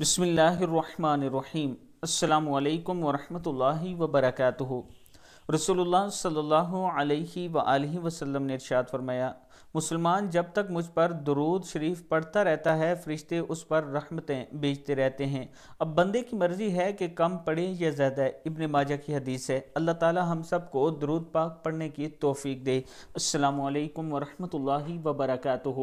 بسم اللہ الرحمن الرحیم السلام علیکم ورحمۃ اللہ وبرکاتہ رسول اللہ صلی اللہ علیہ وآلہ وسلم نے ارشاد فرمایا مسلمان جب تک مجھ پر درود شریف پڑھتا رہتا ہے فرشتے اس پر رحمتیں بیچتے رہتے ہیں اب بندے کی مرضی ہے کہ کم پڑھیں یا زیادہ ابن ماجہ کی حدیث ہے اللہ تعالی ہم سب کو درود پاک پڑھنے کی توفیق دے السلام علیکم ورحمۃ اللہ وبرکاتہ